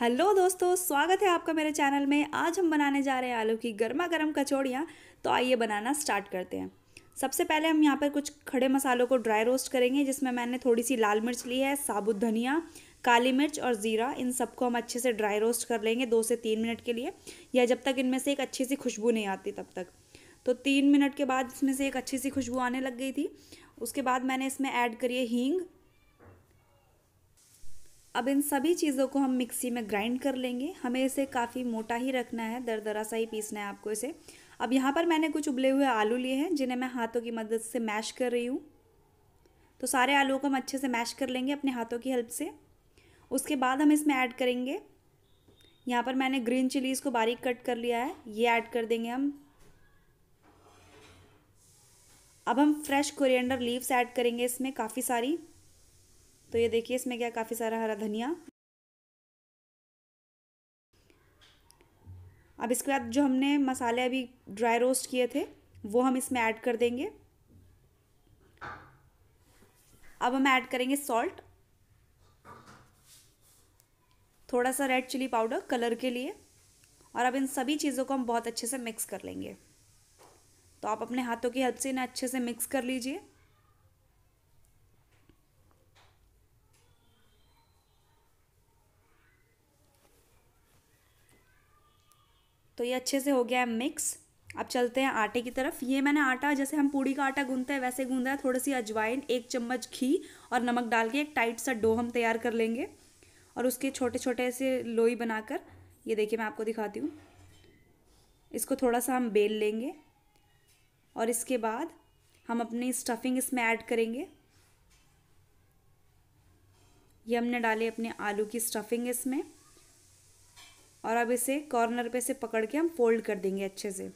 hello दोस्तों स्वागत है आपका मेरे चैनल में आज हम बनाने जा रहे हैं आलू की गर्मा गर्म कचौड़ियाँ तो आइए बनाना स्टार्ट करते हैं सबसे पहले हम यहाँ पर कुछ खड़े मसालों को ड्राई रोस्ट करेंगे जिसमें मैंने थोड़ी सी लाल मिर्च ली है साबुत धनिया काली मिर्च और ज़ीरा इन सबको हम अच्छे से ड्राई रोस्ट कर लेंगे दो से तीन मिनट के लिए या जब तक इनमें से एक अच्छी सी खुशबू नहीं आती तब तक तो तीन मिनट के बाद इसमें से एक अच्छी सी खुशबू आने लग गई थी उसके बाद मैंने इसमें ऐड करी है हींग अब इन सभी चीज़ों को हम मिक्सी में ग्राइंड कर लेंगे हमें इसे काफ़ी मोटा ही रखना है दरदरा सा ही पीसना है आपको इसे अब यहाँ पर मैंने कुछ उबले हुए आलू लिए हैं जिन्हें मैं हाथों की मदद से मैश कर रही हूँ तो सारे आलू को हम अच्छे से मैश कर लेंगे अपने हाथों की हेल्प से उसके बाद हम इसमें ऐड करेंगे यहाँ पर मैंने ग्रीन चिलीज़ को बारीक कट कर लिया है ये ऐड कर देंगे हम अब हम फ्रेश कोरिएंडर लीव्स ऐड करेंगे इसमें काफ़ी सारी तो ये देखिए इसमें क्या काफ़ी सारा हरा धनिया अब इसके बाद जो हमने मसाले अभी ड्राई रोस्ट किए थे वो हम इसमें ऐड कर देंगे अब हम ऐड करेंगे सॉल्ट थोड़ा सा रेड चिली पाउडर कलर के लिए और अब इन सभी चीज़ों को हम बहुत अच्छे से मिक्स कर लेंगे तो आप अपने हाथों की हेल्प से इन्हें अच्छे से मिक्स कर लीजिए तो ये अच्छे से हो गया है मिक्स अब चलते हैं आटे की तरफ ये मैंने आटा जैसे हम पूड़ी का आटा गूंधते हैं वैसे गूंधा है थोड़ी सी अजवाइन एक चम्मच घी और नमक डाल के एक टाइट सा डो हम तैयार कर लेंगे और उसके छोटे छोटे ऐसे लोई बनाकर ये देखिए मैं आपको दिखाती हूँ इसको थोड़ा सा हम बेल लेंगे और इसके बाद हम अपनी स्टफिंग इसमें ऐड करेंगे ये हमने डाली अपने आलू की स्टफिंग इसमें और अब इसे कॉर्नर पे से पकड़ के हम फोल्ड कर देंगे अच्छे से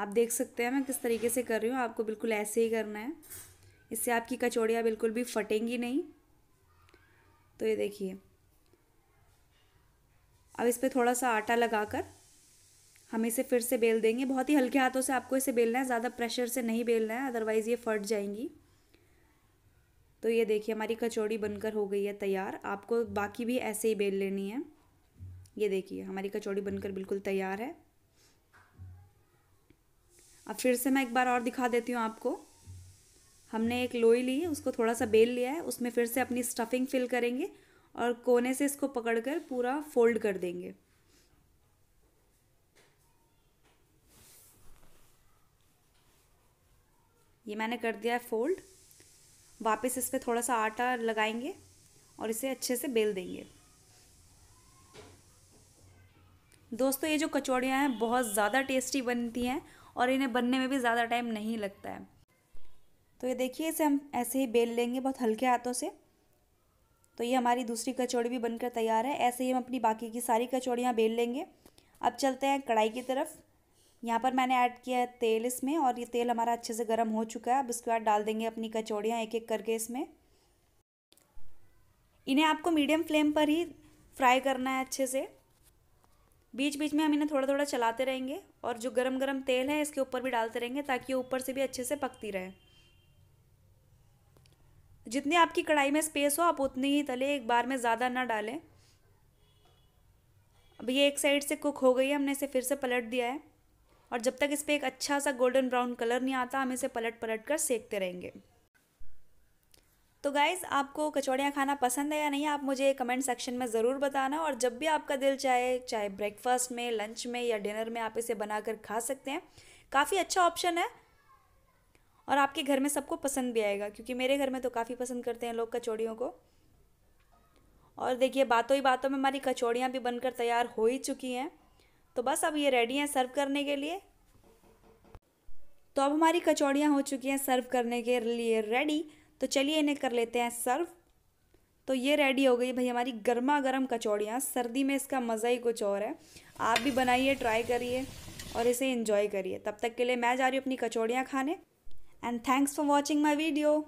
आप देख सकते हैं मैं किस तरीके से कर रही हूँ आपको बिल्कुल ऐसे ही करना है इससे आपकी कचौड़ियाँ बिल्कुल भी फटेंगी नहीं तो ये देखिए अब इस पर थोड़ा सा आटा लगाकर हम इसे फिर से बेल देंगे बहुत ही हल्के हाथों से आपको इसे बेलना है ज़्यादा प्रेशर से नहीं बेलना है अदरवाइज़ ये फट जाएंगी तो ये देखिए हमारी कचौड़ी बनकर हो गई है तैयार आपको बाकी भी ऐसे ही बेल लेनी है ये देखिए हमारी कचौड़ी बनकर बिल्कुल तैयार है अब फिर से मैं एक बार और दिखा देती हूँ आपको हमने एक लोई ली है उसको थोड़ा सा बेल लिया है उसमें फिर से अपनी स्टफिंग फिल करेंगे और कोने से इसको पकड़कर पूरा फोल्ड कर देंगे ये मैंने कर दिया है फोल्ड वापस इस पर थोड़ा सा आटा लगाएंगे और इसे अच्छे से बेल देंगे दोस्तों ये जो कचौड़ियाँ हैं बहुत ज़्यादा टेस्टी बनती हैं और इन्हें बनने में भी ज़्यादा टाइम नहीं लगता है तो ये देखिए इसे हम ऐसे ही बेल लेंगे बहुत हल्के हाथों से तो ये हमारी दूसरी कचौड़ी भी बनकर तैयार है ऐसे ही हम अपनी बाकी की सारी कचौड़ियाँ बेल लेंगे अब चलते हैं कढ़ाई की तरफ यहाँ पर मैंने ऐड किया है तेल इसमें और ये तेल हमारा अच्छे से गर्म हो चुका है अब इसके बाद डाल देंगे अपनी कचौड़ियाँ एक एक करके इसमें इन्हें आपको मीडियम फ्लेम पर ही फ्राई करना है अच्छे से बीच बीच में हम इन्हें थोड़ा थोड़ा चलाते रहेंगे और जो गरम गरम तेल है इसके ऊपर भी डालते रहेंगे ताकि ये ऊपर से भी अच्छे से पकती रहे जितनी आपकी कढ़ाई में स्पेस हो आप उतनी ही तले एक बार में ज़्यादा ना डालें अब ये एक साइड से कुक हो गई है हमने इसे फिर से पलट दिया है और जब तक इस पर एक अच्छा सा गोल्डन ब्राउन कलर नहीं आता हम इसे पलट पलट कर सेकते रहेंगे तो गाइज़ आपको कचौड़ियाँ खाना पसंद है या नहीं आप मुझे कमेंट सेक्शन में ज़रूर बताना और जब भी आपका दिल चाहे चाहे ब्रेकफास्ट में लंच में या डिनर में आप इसे बनाकर खा सकते हैं काफ़ी अच्छा ऑप्शन है और आपके घर में सबको पसंद भी आएगा क्योंकि मेरे घर में तो काफ़ी पसंद करते हैं लोग कचौड़ियों को और देखिए बातों ही बातों में हमारी कचौड़ियाँ भी बनकर तैयार हो ही चुकी हैं तो बस अब ये रेडी हैं सर्व करने के लिए तो अब हमारी कचौड़ियाँ हो चुकी हैं सर्व करने के लिए रेडी तो चलिए इन्हें कर लेते हैं सर्व तो ये रेडी हो गई भाई हमारी गर्मा गर्म कचौड़ियाँ सर्दी में इसका मज़ा ही कुछ और है आप भी बनाइए ट्राई करिए और इसे इन्जॉय करिए तब तक के लिए मैं जा रही हूँ अपनी कचौड़ियाँ खाने and thanks for watching my video